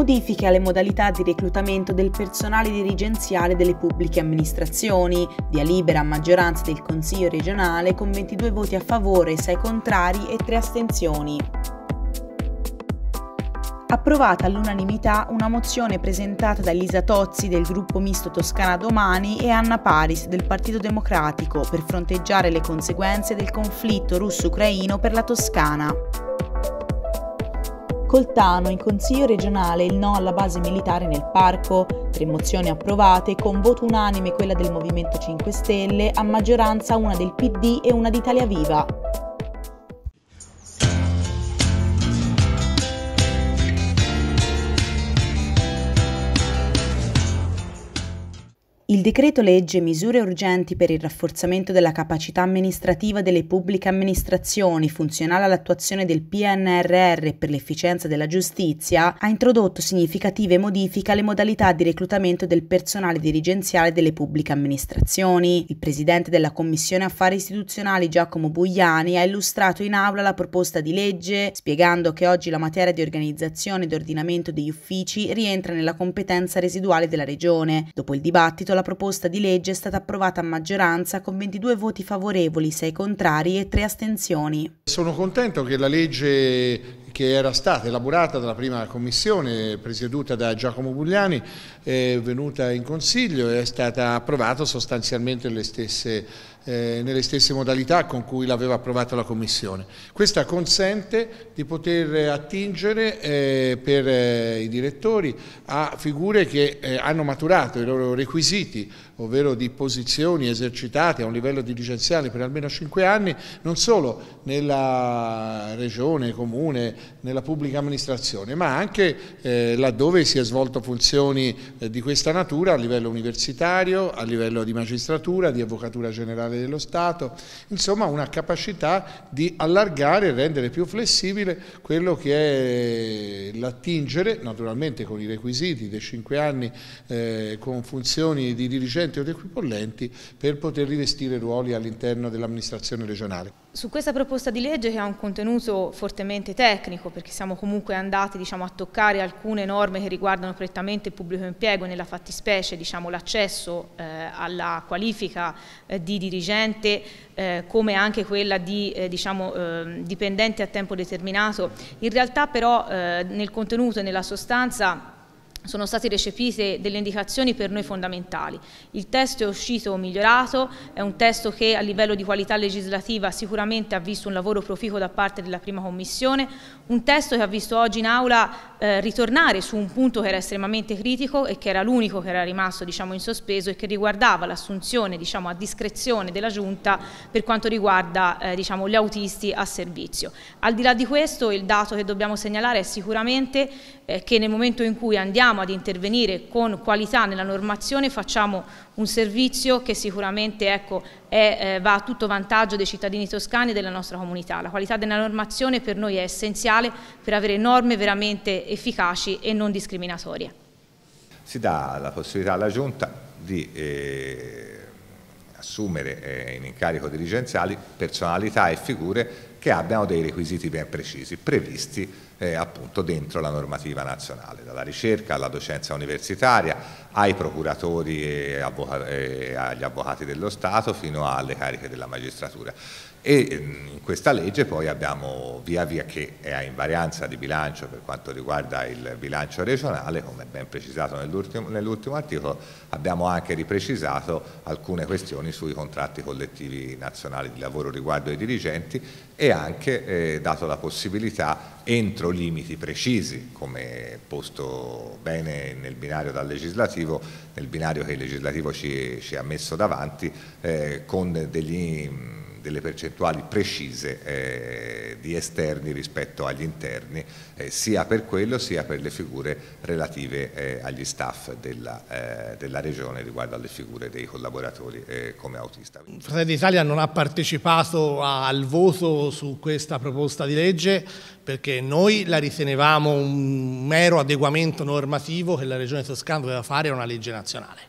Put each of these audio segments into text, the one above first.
modifiche alle modalità di reclutamento del personale dirigenziale delle pubbliche amministrazioni, via libera a maggioranza del Consiglio regionale con 22 voti a favore, 6 contrari e 3 astensioni approvata all'unanimità una mozione presentata da Elisa Tozzi del gruppo misto Toscana Domani e Anna Paris del Partito Democratico per fronteggiare le conseguenze del conflitto russo-ucraino per la Toscana. Coltano in consiglio regionale il no alla base militare nel parco, tre mozioni approvate, con voto unanime quella del Movimento 5 Stelle, a maggioranza una del PD e una di Italia Viva. Il decreto legge misure urgenti per il rafforzamento della capacità amministrativa delle pubbliche amministrazioni funzionale all'attuazione del PNRR per l'efficienza della giustizia ha introdotto significative modifiche alle modalità di reclutamento del personale dirigenziale delle pubbliche amministrazioni. Il presidente della Commissione Affari Istituzionali Giacomo Bugliani ha illustrato in aula la proposta di legge spiegando che oggi la materia di organizzazione ed ordinamento degli uffici rientra nella competenza residuale della Regione. Dopo il dibattito la proposta di legge è stata approvata a maggioranza con 22 voti favorevoli, 6 contrari e 3 astensioni. Sono contento che la legge che era stata elaborata dalla prima commissione presieduta da Giacomo Bugliani, è venuta in consiglio e è stata approvata sostanzialmente le stesse, eh, nelle stesse modalità con cui l'aveva approvata la commissione. Questa consente di poter attingere eh, per eh, i direttori a figure che eh, hanno maturato i loro requisiti ovvero di posizioni esercitate a un livello dirigenziale per almeno 5 anni, non solo nella regione, comune, nella pubblica amministrazione, ma anche eh, laddove si è svolto funzioni eh, di questa natura a livello universitario, a livello di magistratura, di avvocatura generale dello Stato, insomma una capacità di allargare e rendere più flessibile quello che è l'attingere, naturalmente con i requisiti dei 5 anni, eh, con funzioni di dirigenza, efficienti o equipollenti per poter rivestire ruoli all'interno dell'amministrazione regionale. Su questa proposta di legge che ha un contenuto fortemente tecnico perché siamo comunque andati diciamo, a toccare alcune norme che riguardano prettamente il pubblico impiego nella fattispecie diciamo, l'accesso eh, alla qualifica eh, di dirigente eh, come anche quella di eh, diciamo, ehm, dipendente a tempo determinato, in realtà però eh, nel contenuto e nella sostanza sono state recepite delle indicazioni per noi fondamentali. Il testo è uscito migliorato, è un testo che a livello di qualità legislativa sicuramente ha visto un lavoro proficuo da parte della prima commissione, un testo che ha visto oggi in aula eh, ritornare su un punto che era estremamente critico e che era l'unico che era rimasto diciamo, in sospeso e che riguardava l'assunzione diciamo, a discrezione della Giunta per quanto riguarda eh, diciamo, gli autisti a servizio. Al di là di questo il dato che dobbiamo segnalare è sicuramente eh, che nel momento in cui andiamo ad intervenire con qualità nella normazione facciamo un servizio che sicuramente ecco, è, eh, va a tutto vantaggio dei cittadini toscani e della nostra comunità. La qualità della normazione per noi è essenziale per avere norme veramente efficaci e non discriminatorie. Si dà la possibilità alla Giunta di... Eh assumere eh, in incarico dirigenziali personalità e figure che abbiano dei requisiti ben precisi, previsti eh, appunto dentro la normativa nazionale, dalla ricerca alla docenza universitaria, ai procuratori e, avvoca e agli avvocati dello Stato fino alle cariche della magistratura. E mm, in questa legge poi abbiamo via via che è a invarianza di bilancio per quanto riguarda il bilancio regionale, come ben precisato nell'ultimo, nell articolo, abbiamo anche riprecisato alcune questioni sui contratti collettivi nazionali di lavoro riguardo ai dirigenti e anche eh, dato la possibilità entro limiti precisi, come posto bene nel binario dal legislativo, nel binario che il legislativo ci, ci ha messo davanti, eh, con degli mm, delle percentuali precise eh, di esterni rispetto agli interni, eh, sia per quello sia per le figure relative eh, agli staff della, eh, della, regione riguardo alle figure dei collaboratori eh, come autista. Fratelli d'Italia non ha partecipato al voto su questa proposta di legge perché noi la ritenevamo un mero adeguamento normativo che la regione toscana doveva fare a una legge nazionale.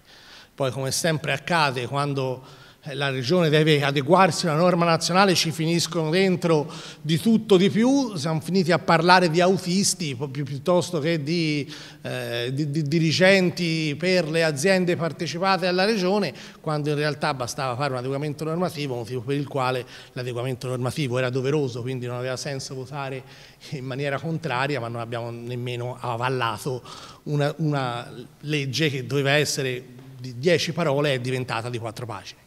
Poi come sempre accade quando eh, la Regione deve adeguarsi alla norma nazionale, ci finiscono dentro di tutto di più, siamo finiti a parlare di autisti piuttosto che di, eh, di, di dirigenti per le aziende partecipate alla Regione, quando in realtà bastava fare un adeguamento normativo, motivo per il quale l'adeguamento normativo era doveroso, quindi non aveva senso votare in maniera contraria, ma non abbiamo nemmeno avallato una, una legge che doveva essere di dieci parole è diventata di quattro pagine.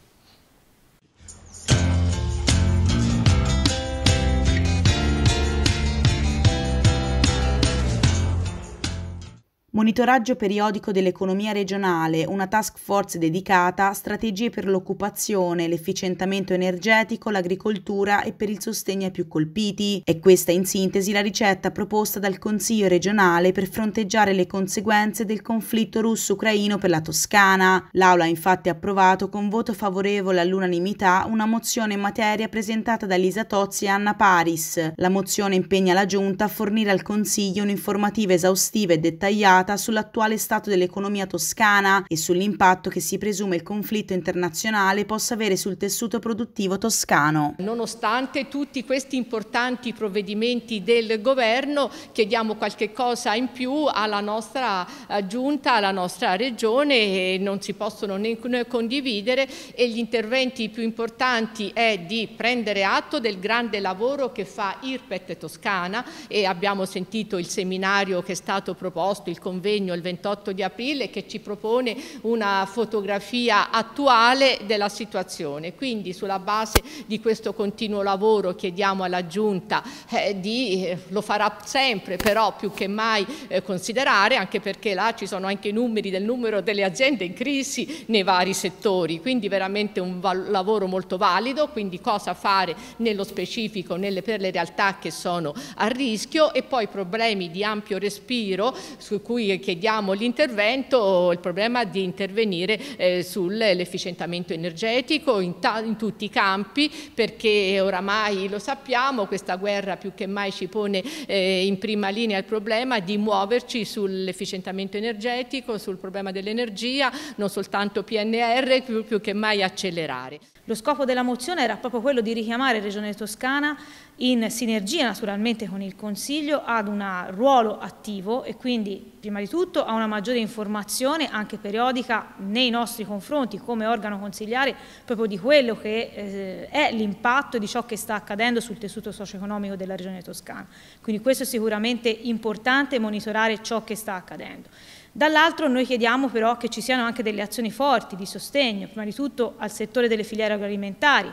monitoraggio periodico dell'economia regionale, una task force dedicata, a strategie per l'occupazione, l'efficientamento energetico, l'agricoltura e per il sostegno ai più colpiti. E questa in sintesi la ricetta proposta dal Consiglio regionale per fronteggiare le conseguenze del conflitto russo-ucraino per la Toscana. L'Aula ha infatti approvato con voto favorevole all'unanimità una mozione in materia presentata da Elisa Tozzi e Anna Paris. La mozione impegna la Giunta a fornire al Consiglio un'informativa esaustiva e dettagliata puntata sull'attuale stato dell'economia toscana e sull'impatto che si presume il conflitto internazionale possa avere sul tessuto produttivo toscano. Nonostante tutti questi importanti provvedimenti del governo, chiediamo qualche cosa in più alla nostra eh, giunta, alla nostra regione, e non si possono né condividere e gli interventi più importanti è di prendere atto del grande lavoro che fa IRPET Toscana e abbiamo sentito il seminario che è stato proposto, il confronto convegno il 28 di aprile che ci propone una fotografia attuale della situazione. Quindi sulla base di questo continuo lavoro chiediamo alla Giunta eh, di, eh, lo farà sempre però più che mai eh, considerare, anche perché là ci sono anche i numeri del numero delle aziende in crisi nei vari settori, quindi veramente un lavoro molto valido, quindi cosa fare nello specifico nelle, per le realtà che sono a rischio e poi problemi di ampio respiro su cui cui chiediamo l'intervento, il problema di intervenire eh, sull'efficientamento energetico in, in, tutti i campi perché oramai lo sappiamo, questa guerra più che mai ci pone eh, in prima linea il problema di muoverci sull'efficientamento energetico, sul problema dell'energia, non soltanto PNR, più, più che mai accelerare. Lo scopo della mozione era proprio quello di richiamare Regione Toscana in sinergia naturalmente con il Consiglio ad un ruolo attivo e quindi prima di tutto a una maggiore informazione anche periodica nei nostri confronti come organo consigliare proprio di quello che eh, è l'impatto di ciò che sta accadendo sul tessuto socio-economico della regione toscana. Quindi questo è sicuramente importante monitorare ciò che sta accadendo. Dall'altro noi chiediamo però che ci siano anche delle azioni forti di sostegno, prima di tutto al settore delle filiere agroalimentari,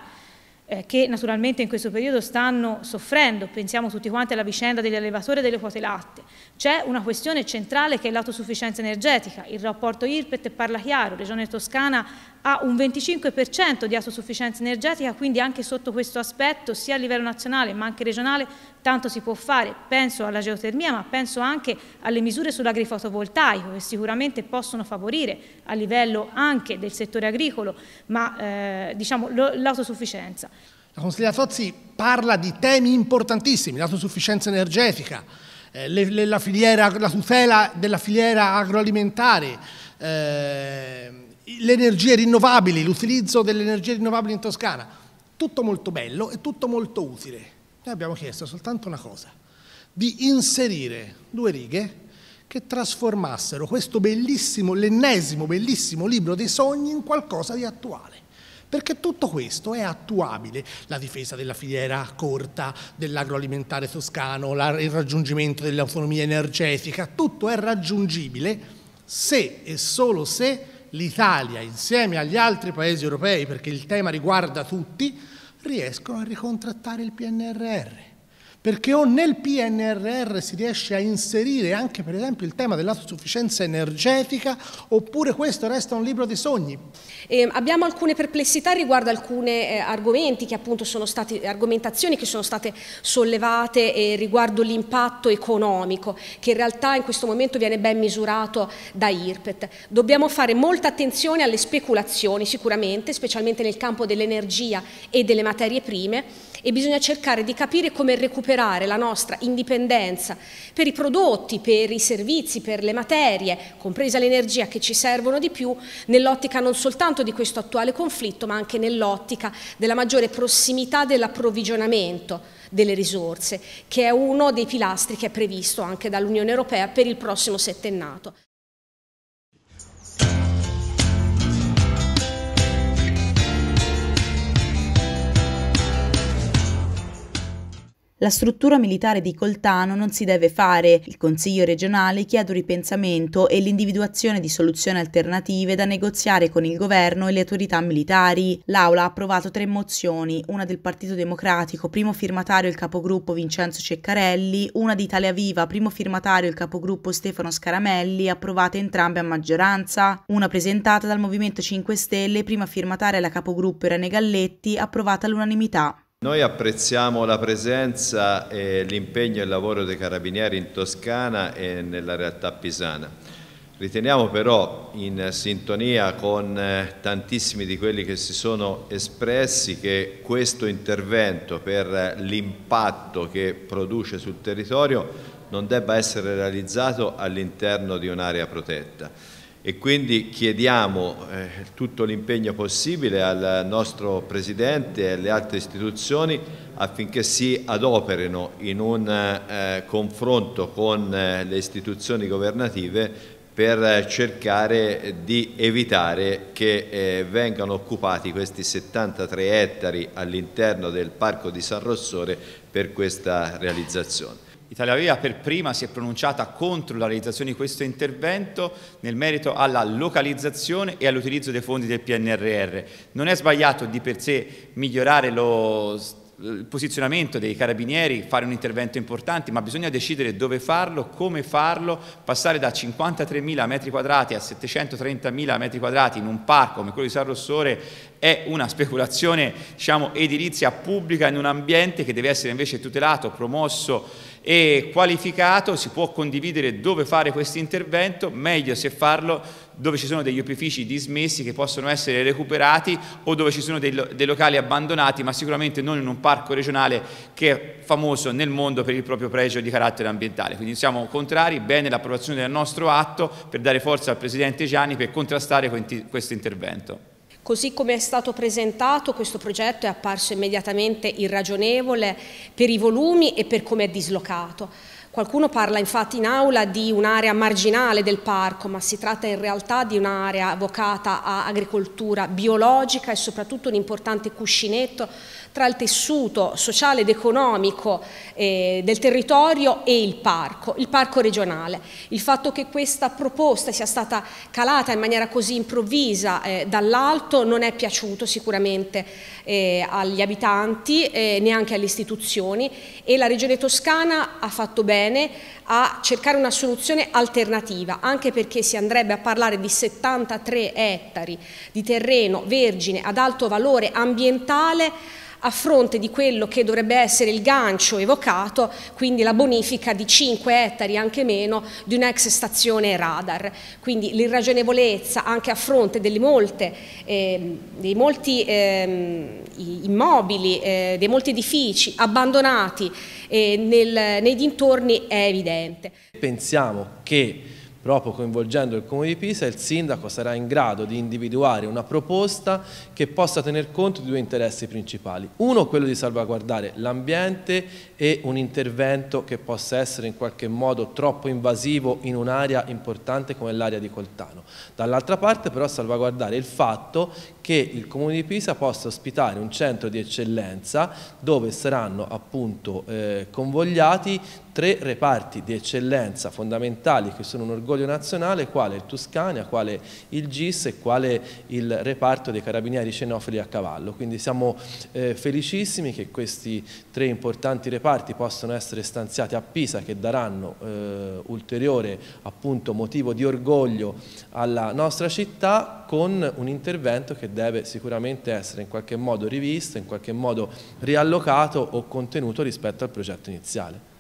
eh, che naturalmente in questo periodo stanno soffrendo, pensiamo tutti quanti alla vicenda degli allevatori e delle quote latte. C'è una questione centrale che è l'autosufficienza energetica, il rapporto IRPET parla chiaro, Regione Toscana ha un 25% di autosufficienza energetica, quindi anche sotto questo aspetto, sia a livello nazionale ma anche regionale, tanto si può fare. Penso alla geotermia, ma penso anche alle misure sull'agrifotovoltaico, che sicuramente possono favorire a livello anche del settore agricolo, ma eh, diciamo, l'autosufficienza. La consigliera Fozzi parla di temi importantissimi, l'autosufficienza energetica, eh, le, le, la, filiera, la, tutela della filiera agroalimentare, eh, le energie rinnovabili, l'utilizzo delle energie rinnovabili in Toscana, tutto molto bello e tutto molto utile. Noi abbiamo chiesto soltanto una cosa, di inserire due righe che trasformassero questo bellissimo, l'ennesimo bellissimo libro dei sogni in qualcosa di attuale perché tutto questo è attuabile, la difesa della filiera corta, dell'agroalimentare toscano, il raggiungimento dell'autonomia energetica, tutto è raggiungibile se e solo se l'Italia insieme agli altri paesi europei, perché il tema riguarda tutti, riescono a ricontrattare il PNRR perché o nel PNRR si riesce a inserire anche per esempio il tema dell'autosufficienza energetica oppure questo resta un libro dei sogni. Eh, abbiamo alcune perplessità riguardo alcune eh, argomenti che appunto sono state, argomentazioni che sono state sollevate eh, riguardo l'impatto economico che in realtà in questo momento viene ben misurato da IRPET. Dobbiamo fare molta attenzione alle speculazioni sicuramente, specialmente nel campo dell'energia e delle materie prime e bisogna cercare di capire come recuperare recuperare la nostra indipendenza per i prodotti, per i servizi, per le materie, compresa l'energia che ci servono di più, nell'ottica non soltanto di questo attuale conflitto, ma anche nell'ottica della maggiore prossimità dell'approvvigionamento delle risorse, che è uno dei pilastri che è previsto anche dall'Unione Europea per il prossimo settennato. La struttura militare di Coltano non si deve fare. Il Consiglio regionale chiede un ripensamento e l'individuazione di soluzioni alternative da negoziare con il governo e le autorità militari. L'Aula ha approvato tre mozioni, una del Partito Democratico, primo firmatario il capogruppo Vincenzo Ceccarelli, una di Italia Viva, primo firmatario il capogruppo Stefano Scaramelli, approvate entrambe a maggioranza, una presentata dal Movimento 5 Stelle, prima firmataria la capogruppo Irene Galletti, approvata all'unanimità. Noi apprezziamo la presenza e l'impegno e il lavoro dei carabinieri in Toscana e nella realtà pisana. Riteniamo però in sintonia con eh, tantissimi di quelli che si sono espressi che questo intervento per eh, l'impatto che produce sul territorio non debba essere realizzato all'interno di un'area protetta e quindi chiediamo eh, tutto l'impegno possibile al nostro Presidente e alle altre istituzioni affinché si adoperino in un eh, confronto con eh, le istituzioni governative per cercare di evitare che eh, vengano occupati questi 73 ettari all'interno del Parco di San Rossore per questa realizzazione. Italia Viva per prima si è pronunciata contro la realizzazione di questo intervento nel merito alla localizzazione e all'utilizzo dei fondi del PNRR. Non è sbagliato di per sé migliorare lo il posizionamento dei carabinieri, fare un intervento importante, ma bisogna decidere dove farlo, come farlo, passare da 53.000 metri quadrati a 730.000 metri quadrati in un parco come quello di San Rossore è una speculazione diciamo, edilizia pubblica in un ambiente che deve essere invece tutelato, promosso e qualificato, si può condividere dove fare questo intervento, meglio se farlo dove ci sono degli opifici dismessi che possono essere recuperati o dove ci sono dei, dei locali abbandonati, ma sicuramente non in un parco regionale che è famoso nel mondo per il proprio pregio di carattere ambientale. Quindi siamo contrari, bene l'approvazione del nostro atto per dare forza al Presidente Gianni per contrastare questo intervento. Così come è stato presentato, questo progetto è apparso immediatamente irragionevole per i volumi e per come è dislocato. Qualcuno parla infatti in aula di un'area marginale del parco, ma si tratta in realtà di un'area vocata a agricoltura biologica e soprattutto un importante cuscinetto tra il tessuto sociale ed economico eh, del territorio e il parco, il parco regionale. Il fatto che questa proposta sia stata calata in maniera così improvvisa eh, dall'alto non è piaciuto sicuramente eh, agli abitanti, eh, neanche alle istituzioni e la Regione Toscana ha fatto bene a cercare una soluzione alternativa, anche perché si andrebbe a parlare di 73 ettari di terreno vergine ad alto valore ambientale a fronte di quello che dovrebbe essere il gancio evocato, quindi la bonifica di 5 ettari, anche meno, di un'ex stazione radar. Quindi l'irragionevolezza anche a fronte delle molte, eh, dei molti eh, immobili, eh, dei molti edifici abbandonati eh, nel, nei dintorni è evidente. Pensiamo che Proprio coinvolgendo il Comune di Pisa, il Sindaco sarà in grado di individuare una proposta che possa tener conto di due interessi principali. Uno, quello di salvaguardare l'ambiente e un intervento che possa essere in qualche modo troppo invasivo in un'area importante come l'area di Coltano. Dall'altra parte però salvaguardare il fatto che il Comune di Pisa possa ospitare un centro di eccellenza dove saranno appunto eh, convogliati tre reparti di eccellenza fondamentali che sono un orgoglio nazionale, quale il Tuscania, quale il GIS e quale il reparto dei carabinieri cenofili a cavallo. Quindi siamo eh, felicissimi che questi tre importanti reparti possano essere stanziati a Pisa che daranno eh, ulteriore appunto, motivo di orgoglio alla nostra città con un intervento che deve sicuramente essere in qualche modo rivisto, in qualche modo riallocato o contenuto rispetto al progetto iniziale.